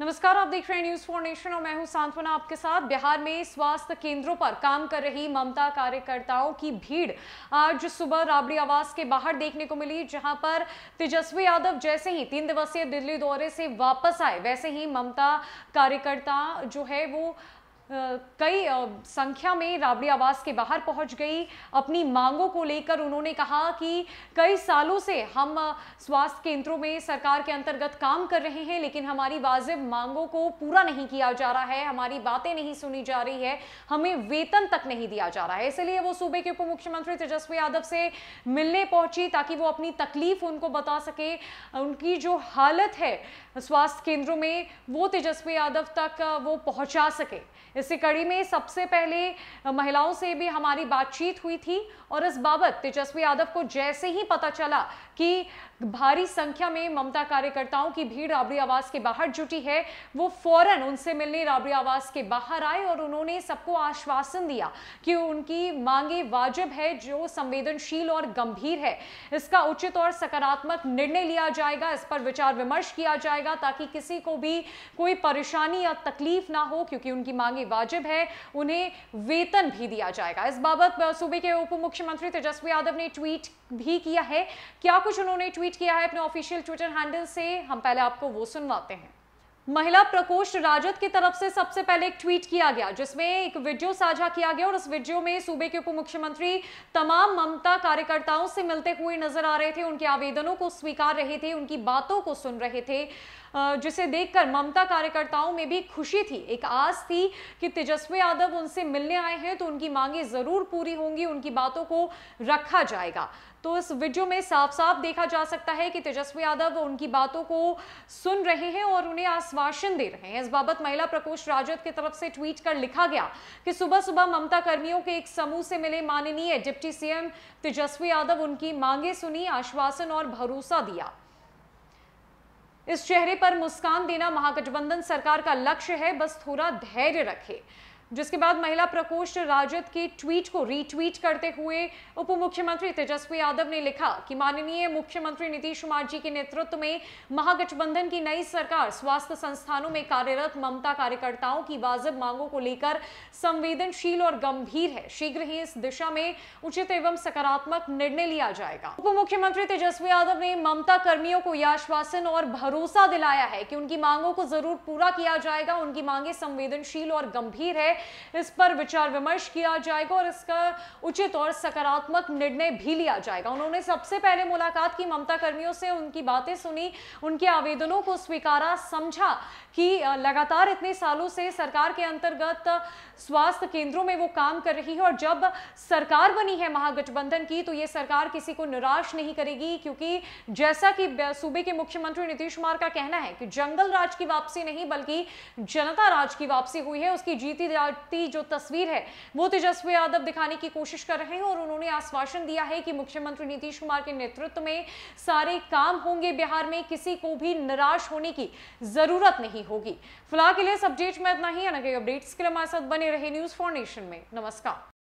नमस्कार आप देख रहे हैं न्यूज फोर नेशन और मैं हूं सांत्वना आपके साथ बिहार में स्वास्थ्य केंद्रों पर काम कर रही ममता कार्यकर्ताओं की भीड़ आज सुबह राबड़ी आवास के बाहर देखने को मिली जहां पर तेजस्वी यादव जैसे ही तीन दिवसीय दिल्ली दौरे से वापस आए वैसे ही ममता कार्यकर्ता जो है वो कई संख्या में राबड़ी आवास के बाहर पहुंच गई अपनी मांगों को लेकर उन्होंने कहा कि कई सालों से हम स्वास्थ्य केंद्रों में सरकार के अंतर्गत काम कर रहे हैं लेकिन हमारी वाजिब मांगों को पूरा नहीं किया जा रहा है हमारी बातें नहीं सुनी जा रही है हमें वेतन तक नहीं दिया जा रहा है इसलिए वो सूबे के उप मुख्यमंत्री तेजस्वी यादव से मिलने पहुंची ताकि वो अपनी तकलीफ उनको बता सके उनकी जो हालत है स्वास्थ्य केंद्रों में वो तेजस्वी यादव तक वो पहुंचा सके इसी कड़ी में सबसे पहले महिलाओं से भी हमारी बातचीत हुई थी और इस बाबत तेजस्वी यादव को जैसे ही पता चला कि भारी संख्या में ममता कार्यकर्ताओं की भीड़ राबड़ी आवास के बाहर जुटी है वो फौरन उनसे मिलने राबड़ी आवास के बाहर आए और उन्होंने सबको आश्वासन दिया कि उनकी मांगे वाजिब है जो संवेदनशील और गंभीर है इसका उचित और सकारात्मक निर्णय लिया जाएगा इस पर विचार विमर्श किया जाएगा ताकि किसी को भी कोई परेशानी या तकलीफ ना हो क्योंकि उनकी मांगे वाजिब है उन्हें वेतन भी दिया जाएगा इस बाबत सूबे के उप मुख्यमंत्री तेजस्वी यादव ने ट्वीट भी किया है क्या कुछ उन्होंने ट्वीट किया है अपने ऑफिशियल ट्विटर हैंडल से हम पहले आपको वो सुनवाते हैं महिला प्रकोष्ठ राजद की तरफ से सबसे पहले एक ट्वीट किया गया जिसमें एक वीडियो साझा किया गया और उस वीडियो में सूबे के उप मुख्यमंत्री तमाम ममता कार्यकर्ताओं से मिलते हुए नजर आ रहे थे उनके आवेदनों को स्वीकार रहे थे उनकी बातों को सुन रहे थे जिसे देखकर ममता कार्यकर्ताओं में भी खुशी थी एक आस थी कि तेजस्वी यादव उनसे मिलने आए हैं तो उनकी मांगे जरूर पूरी होंगी उनकी बातों को रखा जाएगा तो इस वीडियो में साफ साफ देखा जा सकता है कि तेजस्वी यादव उनकी बातों को सुन रहे हैं और उन्हें आश्वासन दे रहे हैं इस बाबत महिला प्रकोष्ठ राजद की तरफ से ट्वीट कर लिखा गया कि सुबह सुबह ममता कर्मियों के एक समूह से मिले माननीय डिप्टी सीएम तेजस्वी यादव उनकी मांगे सुनी आश्वासन और भरोसा दिया इस चेहरे पर मुस्कान देना महागठबंधन सरकार का लक्ष्य है बस थोड़ा धैर्य रखें जिसके बाद महिला प्रकोष्ठ राजद की ट्वीट को रीट्वीट करते हुए उप मुख्यमंत्री तेजस्वी यादव ने लिखा कि माननीय मुख्यमंत्री नीतीश कुमार जी के नेतृत्व में महागठबंधन की नई सरकार स्वास्थ्य संस्थानों में कार्यरत ममता कार्यकर्ताओं की वाजिब मांगों को लेकर संवेदनशील और गंभीर है शीघ्र ही इस दिशा में उचित एवं सकारात्मक निर्णय लिया जाएगा उप मुख्यमंत्री तेजस्वी यादव ने ममता कर्मियों को यह आश्वासन और भरोसा दिलाया है कि उनकी मांगों को जरूर पूरा किया जाएगा उनकी मांगे संवेदनशील और गंभीर है इस पर विचार विमर्श किया जाएगा और इसका उचित और सकारात्मक निर्णय भी लिया जाएगा उन्होंने सबसे पहले मुलाकात की ममता कर्मियों से उनकी बातें सुनी उनके आवेदनों को स्वीकारा समझा कि लगातार इतने सालों से सरकार के अंतर्गत स्वास्थ्य केंद्रों में वो काम कर रही है और जब सरकार बनी है महागठबंधन की तो ये सरकार किसी को निराश नहीं करेगी क्योंकि जैसा कि सूबे के मुख्यमंत्री नीतीश कुमार का कहना है कि जंगल राज की वापसी नहीं बल्कि जनता राज की वापसी हुई है उसकी जीती जा की जो तस्वीर है वो तेजस्वी यादव दिखाने की कोशिश कर रहे हैं और उन्होंने आश्वासन दिया है कि मुख्यमंत्री नीतीश कुमार के नेतृत्व में सारे काम होंगे बिहार में किसी को भी निराश होने की जरूरत नहीं होगी फिलहाल के लिए इस अपडेट में इतना ही अलग अपडेट्स के लिए हमारे साथ बने रहे न्यूज फॉर नेशन में नमस्कार